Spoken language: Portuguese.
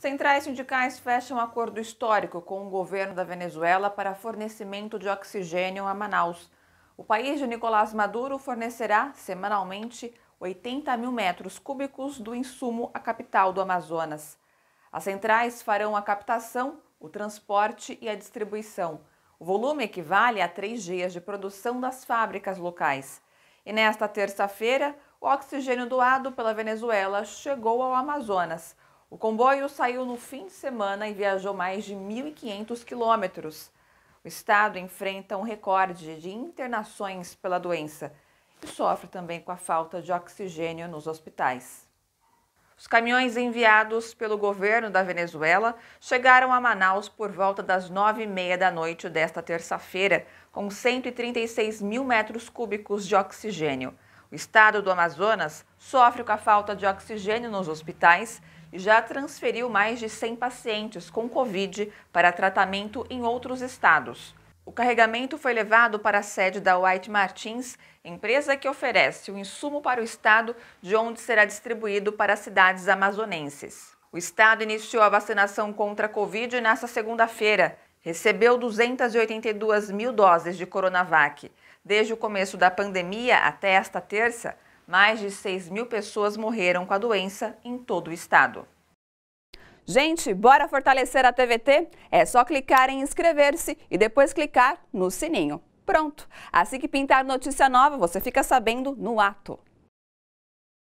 Centrais sindicais fecham acordo histórico com o governo da Venezuela para fornecimento de oxigênio a Manaus. O país de Nicolás Maduro fornecerá semanalmente 80 mil metros cúbicos do insumo à capital do Amazonas. As centrais farão a captação, o transporte e a distribuição. O volume equivale a três dias de produção das fábricas locais. E nesta terça-feira, o oxigênio doado pela Venezuela chegou ao Amazonas o comboio saiu no fim de semana e viajou mais de 1.500 quilômetros. O estado enfrenta um recorde de internações pela doença e sofre também com a falta de oxigênio nos hospitais. Os caminhões enviados pelo governo da Venezuela chegaram a Manaus por volta das nove e meia da noite desta terça-feira, com 136 mil metros cúbicos de oxigênio. O estado do Amazonas sofre com a falta de oxigênio nos hospitais já transferiu mais de 100 pacientes com Covid para tratamento em outros estados. O carregamento foi levado para a sede da White Martins, empresa que oferece o insumo para o estado, de onde será distribuído para as cidades amazonenses. O estado iniciou a vacinação contra a Covid nesta segunda-feira. Recebeu 282 mil doses de Coronavac. Desde o começo da pandemia até esta terça, mais de 6 mil pessoas morreram com a doença em todo o estado. Gente, bora fortalecer a TVT? É só clicar em inscrever-se e depois clicar no sininho. Pronto! Assim que pintar notícia nova, você fica sabendo no ato.